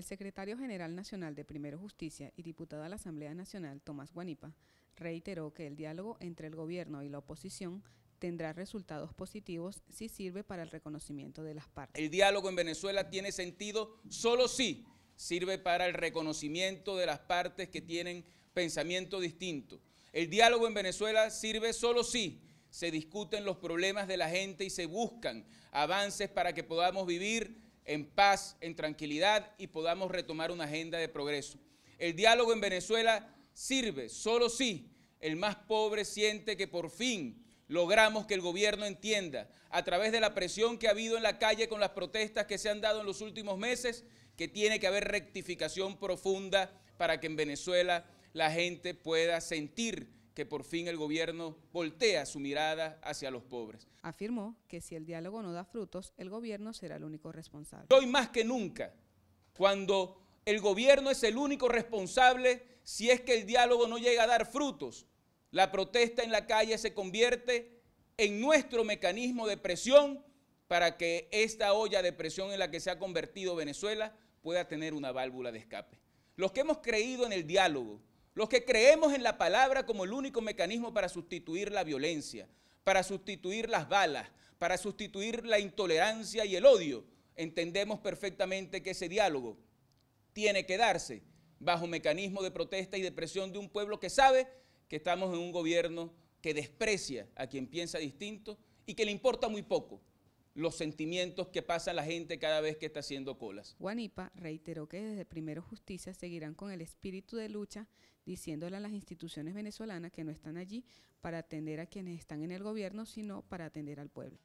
El secretario general nacional de Primero Justicia y diputado a la Asamblea Nacional, Tomás Guanipa, reiteró que el diálogo entre el gobierno y la oposición tendrá resultados positivos si sirve para el reconocimiento de las partes. El diálogo en Venezuela tiene sentido solo si sirve para el reconocimiento de las partes que tienen pensamiento distinto. El diálogo en Venezuela sirve solo si se discuten los problemas de la gente y se buscan avances para que podamos vivir en paz, en tranquilidad y podamos retomar una agenda de progreso. El diálogo en Venezuela sirve solo si el más pobre siente que por fin logramos que el gobierno entienda, a través de la presión que ha habido en la calle con las protestas que se han dado en los últimos meses, que tiene que haber rectificación profunda para que en Venezuela la gente pueda sentir que por fin el gobierno voltea su mirada hacia los pobres. Afirmó que si el diálogo no da frutos, el gobierno será el único responsable. Hoy más que nunca, cuando el gobierno es el único responsable, si es que el diálogo no llega a dar frutos, la protesta en la calle se convierte en nuestro mecanismo de presión para que esta olla de presión en la que se ha convertido Venezuela pueda tener una válvula de escape. Los que hemos creído en el diálogo, los que creemos en la palabra como el único mecanismo para sustituir la violencia, para sustituir las balas, para sustituir la intolerancia y el odio, entendemos perfectamente que ese diálogo tiene que darse bajo mecanismo de protesta y de presión de un pueblo que sabe que estamos en un gobierno que desprecia a quien piensa distinto y que le importa muy poco los sentimientos que pasa la gente cada vez que está haciendo colas. Guanipa reiteró que desde Primero Justicia seguirán con el espíritu de lucha, diciéndole a las instituciones venezolanas que no están allí para atender a quienes están en el gobierno, sino para atender al pueblo.